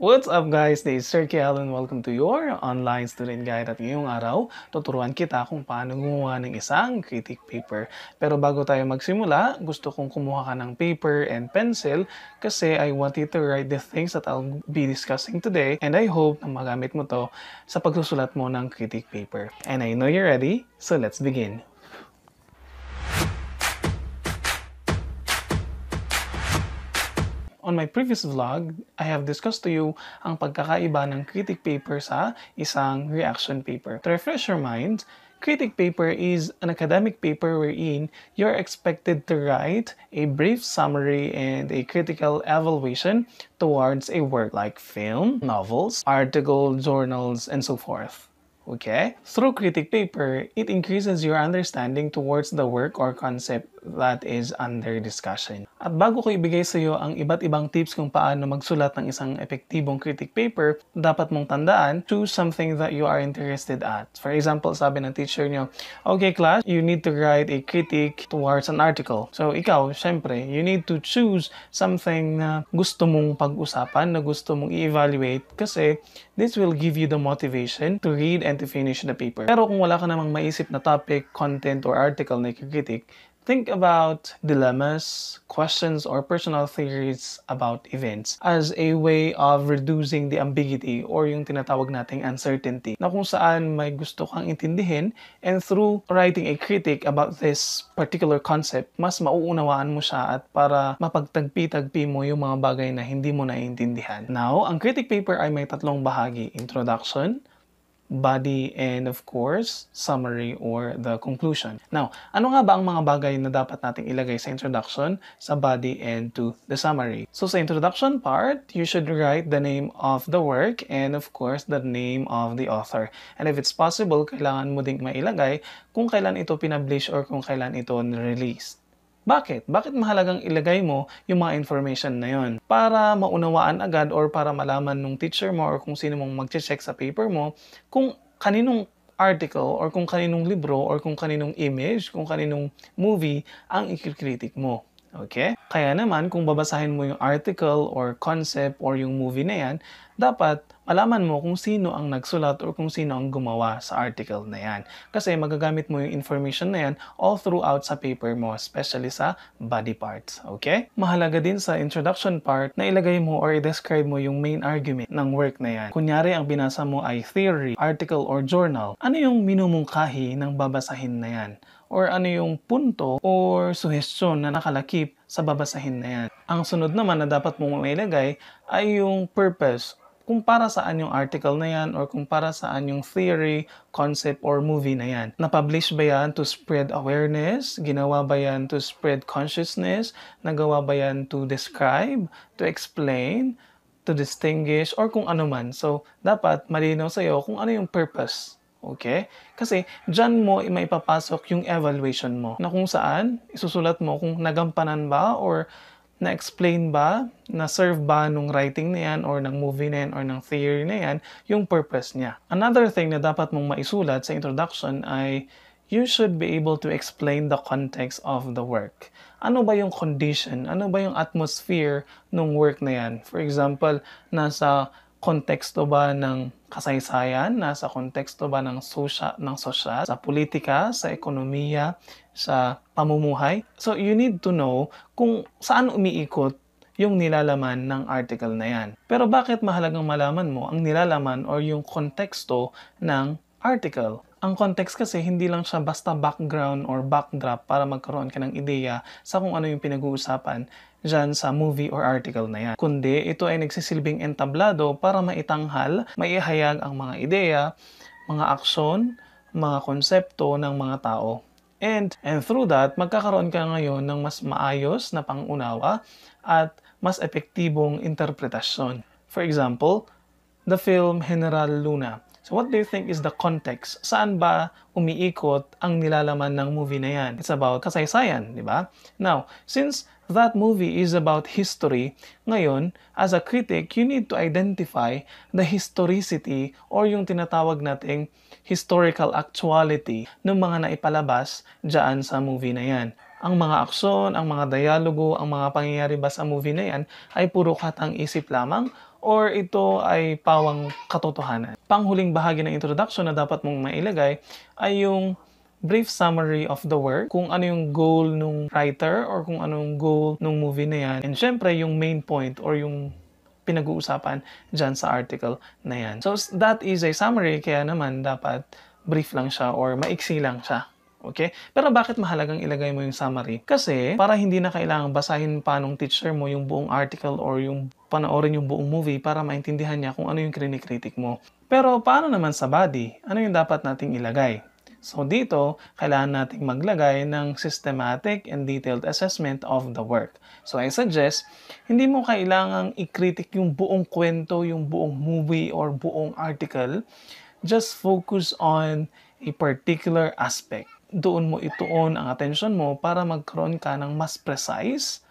What's up guys? This is Sir Kiel and welcome to your online student guide at ngayong araw, tuturuan kita kung paano gumawa ng isang critic paper. Pero bago tayo magsimula, gusto kong kumuha ka ng paper and pencil kasi I want you to write the things that I'll be discussing today and I hope na magamit mo to sa pagsusulat mo ng critic paper. And I know you're ready, so let's begin. On my previous vlog, I have discussed to you ang pagkakaiba ng critic paper sa isang reaction paper. To refresh your mind, critic paper is an academic paper wherein you're expected to write a brief summary and a critical evaluation towards a work like film, novels, articles, journals, and so forth. Okay? Through critic paper, it increases your understanding towards the work or concept that is under discussion. At bago ko ibigay sa iyo ang iba't ibang tips kung paano magsulat ng isang epektibong critic paper, dapat mong tandaan, choose something that you are interested at. For example, sabi ng teacher nyo, okay class, you need to write a critique towards an article. So ikaw, syempre, you need to choose something na gusto mong pag-usapan, na gusto mong i-evaluate kasi this will give you the motivation to read and to finish the paper. Pero kung wala ka namang maisip na topic, content, or article na ikikritik, think about dilemmas, questions, or personal theories about events as a way of reducing the ambiguity or yung tinatawag nating uncertainty na kung saan may gusto kang intindihin and through writing a critic about this particular concept, mas mauunawaan mo siya at para mapagtagpi-tagpi mo yung mga bagay na hindi mo naiintindihan. Now, ang critic paper ay may tatlong bahagi, introduction, body, and of course, summary or the conclusion. Now, ano nga ba ang mga bagay na dapat nating ilagay sa introduction, sa body, and to the summary? So sa introduction part, you should write the name of the work and of course, the name of the author. And if it's possible, kailangan mo ding mailagay kung kailan ito pinablish or kung kailan ito released. Bakit? Bakit mahalagang ilagay mo yung mga information na yon Para maunawaan agad or para malaman nung teacher mo or kung sino mong magche-check sa paper mo kung kaninong article or kung kaninong libro or kung kaninong image, kung kaninong movie ang ikikritik mo. Okay? Kaya naman, kung babasahin mo yung article or concept or yung movie na yan, dapat malaman mo kung sino ang nagsulat or kung sino ang gumawa sa article na yan. Kasi magagamit mo yung information na yan all throughout sa paper mo, especially sa body parts. Okay? Mahalaga din sa introduction part na ilagay mo or i-describe mo yung main argument ng work na yan. Kunyari, ang binasa mo ay theory, article, or journal. Ano yung minumungkahi ng babasahin na yan? or ano yung punto or suhestyon na nakalakip sa babasahin na yan. Ang sunod naman na dapat mong mailagay ay yung purpose kung para saan yung article na yan or kung para saan yung theory, concept, or movie na yan. Napublish ba yan to spread awareness? Ginawa ba yan to spread consciousness? Nagawa ba yan to describe, to explain, to distinguish, or kung ano man. So, dapat malinaw sa'yo kung ano yung purpose Okay? Kasi dyan mo maipapasok yung evaluation mo na kung saan isusulat mo kung nagampanan ba or na-explain ba, na-serve ba nung writing na yan or ng movie na yan or ng theory na yan yung purpose niya. Another thing na dapat mong maisulat sa introduction ay you should be able to explain the context of the work. Ano ba yung condition? Ano ba yung atmosphere nung work na yan? For example, nasa konteksto ba ng kasaysayan, nasa konteksto ba ng sosya, ng social, sa politika, sa ekonomiya, sa pamumuhay. So you need to know kung saan umiikot yung nilalaman ng article na yan. Pero bakit mahalagang malaman mo ang nilalaman or yung konteksto ng article? Ang context kasi hindi lang siya basta background or backdrop para magkaroon ka ng ideya sa kung ano yung pinag-uusapan dyan sa movie or article na yan. Kundi ito ay nagsisilbing entablado para maitanghal, maihayag ang mga ideya, mga aksyon, mga konsepto ng mga tao. And, and through that, magkakaroon ka ngayon ng mas maayos na pangunawa at mas epektibong interpretasyon. For example, the film General Luna So what do you think is the context? Saan ba umiikot ang nilalaman ng movie na yan? It's about kasaysayan, di ba? Now, since that movie is about history, ngayon, as a critic, you need to identify the historicity or yung tinatawag nating historical actuality ng mga naipalabas dyan sa movie na yan. Ang mga aksyon, ang mga dialogo, ang mga pangyayari ba sa movie na yan ay puro katang isip lamang or ito ay pawang katotohanan. Panghuling bahagi ng introduction na dapat mong mailagay ay yung brief summary of the work, kung ano yung goal ng writer or kung ano yung goal ng movie na yan. And syempre, yung main point or yung pinag-uusapan dyan sa article na yan. So, that is a summary, kaya naman dapat brief lang siya or maiksi lang siya. Okay? Pero bakit mahalagang ilagay mo yung summary? Kasi para hindi na kailangan basahin pa nung teacher mo yung buong article or yung panoorin yung buong movie para maintindihan niya kung ano yung krinikritik mo. Pero paano naman sa body? Ano yung dapat nating ilagay? So dito, kailangan nating maglagay ng systematic and detailed assessment of the work. So I suggest, hindi mo kailangang i-critic yung buong kwento, yung buong movie or buong article. Just focus on a particular aspect doon mo ituon ang attention mo para magkaroon ka ng mas precise,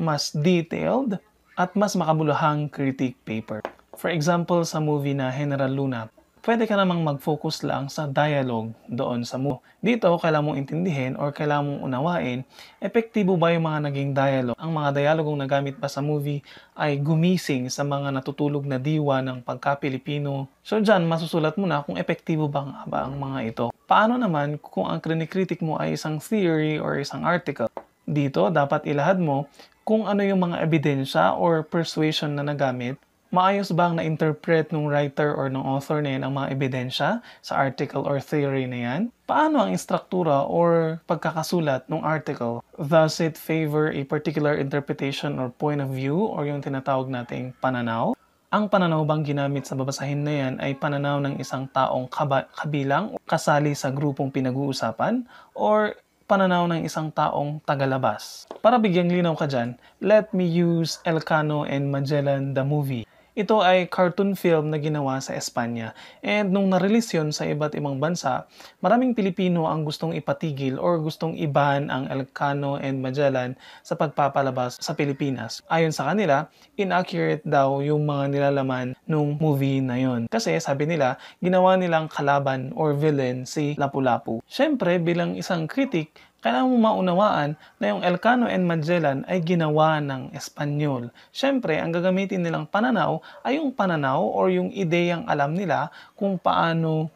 mas detailed, at mas makabuluhang critique paper. For example, sa movie na General Luna, pwede ka namang mag-focus lang sa dialogue doon sa movie. Dito, kailangan mong intindihin or kailangan mong unawain, epektibo ba yung mga naging dialogue? Ang mga dialogong nagamit pa sa movie ay gumising sa mga natutulog na diwa ng pagka-Pilipino. So dyan, masusulat mo na kung epektibo ba ba ang mga ito. Paano naman kung ang kinikritik mo ay isang theory or isang article? Dito, dapat ilahad mo kung ano yung mga ebidensya or persuasion na nagamit. Maayos ba ang na-interpret ng writer or ng author na yan ang mga ebidensya sa article or theory na yan? Paano ang istruktura or pagkakasulat ng article? Does it favor a particular interpretation or point of view or yung tinatawag nating pananaw? Ang pananaw bang ginamit sa babasahin na yan ay pananaw ng isang taong kabilang, kasali sa grupong pinag-uusapan, or pananaw ng isang taong tagalabas? Para bigyang linaw ka dyan, let me use Elcano and Magellan the movie ito ay cartoon film na ginawa sa Espanya and nung na-release yun sa iba't ibang bansa, maraming Pilipino ang gustong ipatigil or gustong iban ang Elcano and Magellan sa pagpapalabas sa Pilipinas. Ayon sa kanila, inaccurate daw yung mga nilalaman nung movie na yun. Kasi sabi nila, ginawa nilang kalaban or villain si Lapu-Lapu. Siyempre, bilang isang critic, kailangan mo maunawaan na yung Elcano and Magellan ay ginawa ng Espanyol. Siyempre, ang gagamitin nilang pananaw ay yung pananaw or yung ideyang alam nila kung paano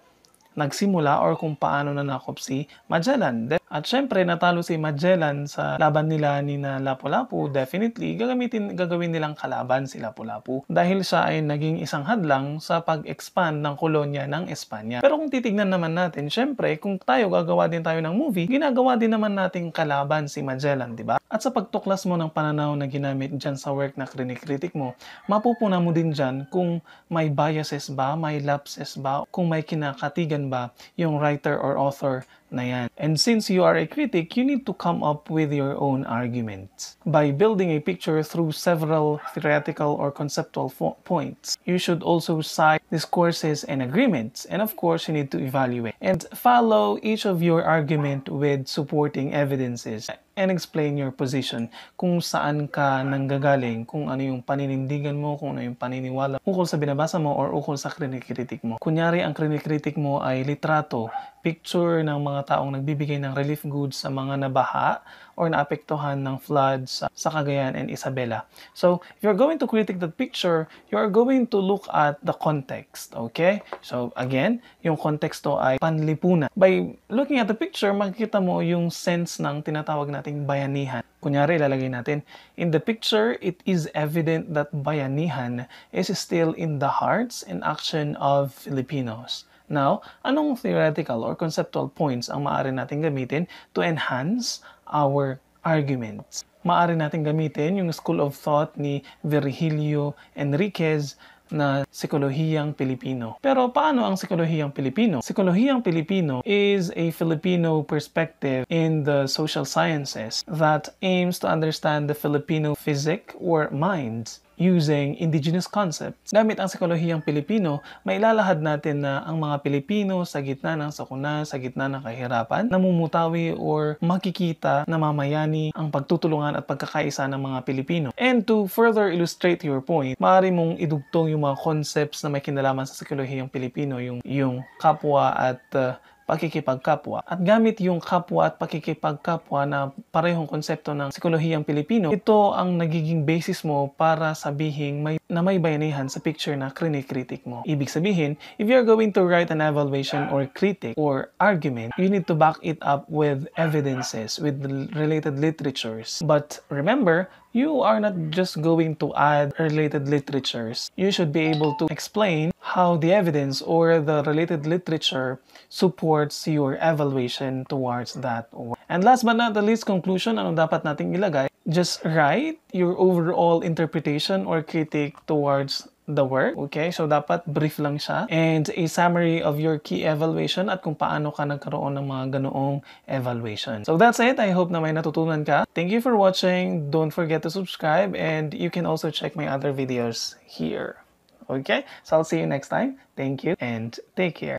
nagsimula or kung paano nanakop si Magellan. At syempre, natalo si Magellan sa laban nila ni na Lapu-Lapu. Definitely, gagamitin, gagawin nilang kalaban si Lapu-Lapu dahil siya ay naging isang hadlang sa pag-expand ng kolonya ng Espanya. Pero kung titignan naman natin, syempre, kung tayo gagawa din tayo ng movie, ginagawa din naman nating kalaban si Magellan, di ba? At sa pagtuklas mo ng pananaw na ginamit dyan sa work na kritik mo, mapupuna mo din dyan kung may biases ba, may lapses ba, kung may kinakatigan ba yung writer or author na yan. And since you are a critic, you need to come up with your own arguments. By building a picture through several theoretical or conceptual points, you should also cite discourses and agreements. And of course, you need to evaluate and follow each of your argument with supporting evidences and explain your position kung saan ka nanggagaling, kung ano yung paninindigan mo, kung ano yung paniniwala ukol sa binabasa mo or ukol sa krinikritik mo. Kunyari, ang krinikritik mo ay litrato, picture ng mga taong nagbibigay ng relief goods sa mga nabaha or naapektuhan ng flood sa, sa Cagayan and Isabela. So, if you're going to critique that picture, you are going to look at the context, okay? So, again, yung konteksto ay panlipunan. By looking at the picture, makikita mo yung sense ng tinatawag natin ating bayanihan. Kunyari, ilalagay natin, In the picture, it is evident that bayanihan is still in the hearts and action of Filipinos. Now, anong theoretical or conceptual points ang maaari natin gamitin to enhance our arguments? Maaari natin gamitin yung school of thought ni Virgilio Enriquez na Sikolohiyang Pilipino. Pero paano ang Sikolohiyang Pilipino? Sikolohiyang Pilipino is a Filipino perspective in the social sciences that aims to understand the Filipino physic or mind using indigenous concepts. Gamit ang psikolohiyang Pilipino, mailalahad natin na ang mga Pilipino sa gitna ng sakuna, sa gitna ng kahirapan, namumutawi or makikita na mamayani ang pagtutulungan at pagkakaisa ng mga Pilipino. And to further illustrate your point, maaari mong idugtong yung mga concepts na may kinalaman sa psikolohiyang Pilipino, yung, yung kapwa at uh, pakikipagkapwa. At gamit yung kapwa at pakikipagkapwa na parehong konsepto ng psikolohiyang Pilipino, ito ang nagiging basis mo para sabihing may na may bayanihan sa picture na krinikritik mo. Ibig sabihin, if you're going to write an evaluation or critic or argument, you need to back it up with evidences, with related literatures. But remember, you are not just going to add related literatures. You should be able to explain how the evidence or the related literature supports your evaluation towards that. And last but not the least, conclusion, ano dapat nating ilagay? just write your overall interpretation or critique towards the work. Okay? So, dapat brief lang siya. And a summary of your key evaluation at kung paano ka nagkaroon ng mga ganoong evaluation. So, that's it. I hope na may natutunan ka. Thank you for watching. Don't forget to subscribe and you can also check my other videos here. Okay? So, I'll see you next time. Thank you and take care.